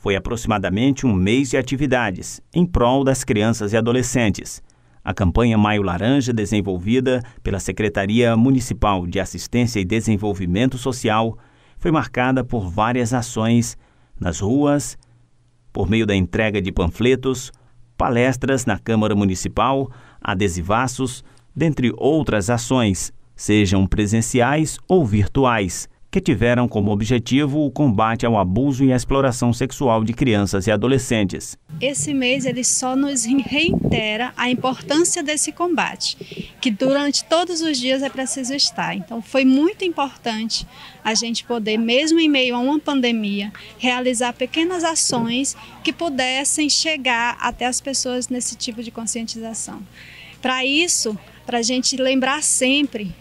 Foi aproximadamente um mês de atividades em prol das crianças e adolescentes. A campanha Maio Laranja, desenvolvida pela Secretaria Municipal de Assistência e Desenvolvimento Social, foi marcada por várias ações nas ruas, por meio da entrega de panfletos, palestras na Câmara Municipal, adesivaços, dentre outras ações, sejam presenciais ou virtuais que tiveram como objetivo o combate ao abuso e à exploração sexual de crianças e adolescentes. Esse mês ele só nos reitera a importância desse combate, que durante todos os dias é preciso estar. Então foi muito importante a gente poder, mesmo em meio a uma pandemia, realizar pequenas ações que pudessem chegar até as pessoas nesse tipo de conscientização. Para isso, para a gente lembrar sempre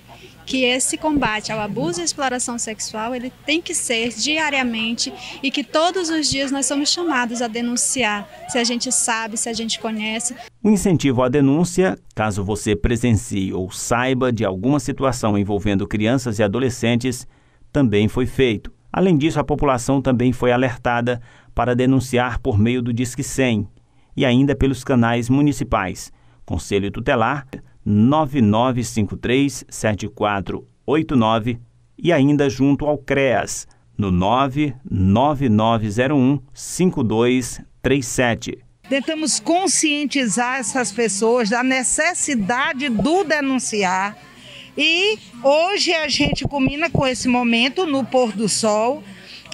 que esse combate ao abuso e exploração sexual ele tem que ser diariamente e que todos os dias nós somos chamados a denunciar, se a gente sabe, se a gente conhece. O incentivo à denúncia, caso você presencie ou saiba de alguma situação envolvendo crianças e adolescentes, também foi feito. Além disso, a população também foi alertada para denunciar por meio do Disque 100 e ainda pelos canais municipais, Conselho Tutelar, 9953 7489 e ainda junto ao CREAS no 99901 5237. Tentamos conscientizar essas pessoas da necessidade do denunciar. E hoje a gente combina com esse momento no pôr do sol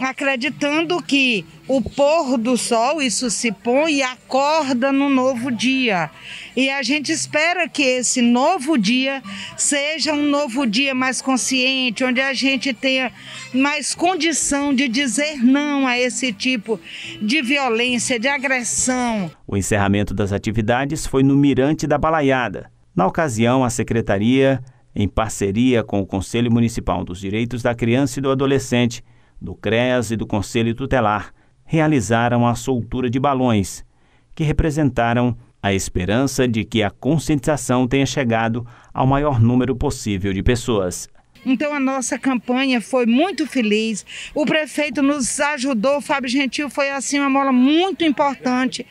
acreditando que o pôr do sol, isso se põe e acorda no novo dia. E a gente espera que esse novo dia seja um novo dia mais consciente, onde a gente tenha mais condição de dizer não a esse tipo de violência, de agressão. O encerramento das atividades foi no Mirante da Balaiada. Na ocasião, a secretaria, em parceria com o Conselho Municipal dos Direitos da Criança e do Adolescente, do CRES e do Conselho Tutelar realizaram a soltura de balões, que representaram a esperança de que a conscientização tenha chegado ao maior número possível de pessoas. Então a nossa campanha foi muito feliz. O prefeito nos ajudou, Fábio Gentil foi assim uma mola muito importante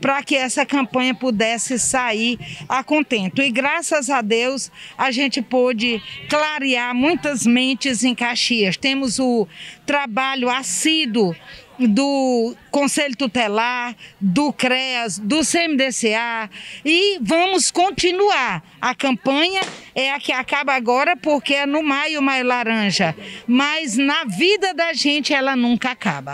para que essa campanha pudesse sair a contento. E graças a Deus a gente pôde clarear muitas mentes em Caxias. Temos o trabalho assíduo do Conselho Tutelar, do CREAS, do CMDCA e vamos continuar. A campanha é a que acaba agora porque é no maio, maio laranja, mas na vida da gente ela nunca acaba.